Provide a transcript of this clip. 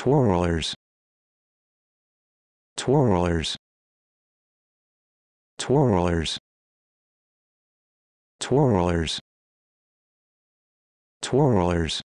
twirlers twirlers twirlers twirlers twirlers